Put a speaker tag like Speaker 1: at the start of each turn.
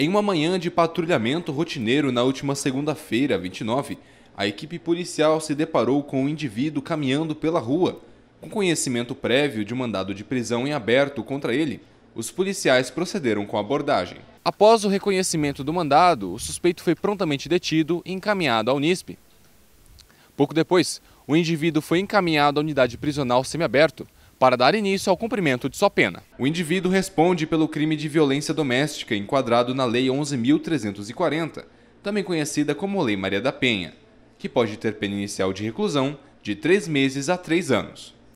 Speaker 1: Em uma manhã de patrulhamento rotineiro na última segunda-feira, 29, a equipe policial se deparou com um indivíduo caminhando pela rua. Com conhecimento prévio de um mandado de prisão em aberto contra ele, os policiais procederam com a abordagem. Após o reconhecimento do mandado, o suspeito foi prontamente detido e encaminhado ao NISP. Pouco depois, o indivíduo foi encaminhado à unidade prisional semiaberto, para dar início ao cumprimento de sua pena. O indivíduo responde pelo crime de violência doméstica enquadrado na Lei 11.340, também conhecida como Lei Maria da Penha, que pode ter pena inicial de reclusão de três meses a três anos.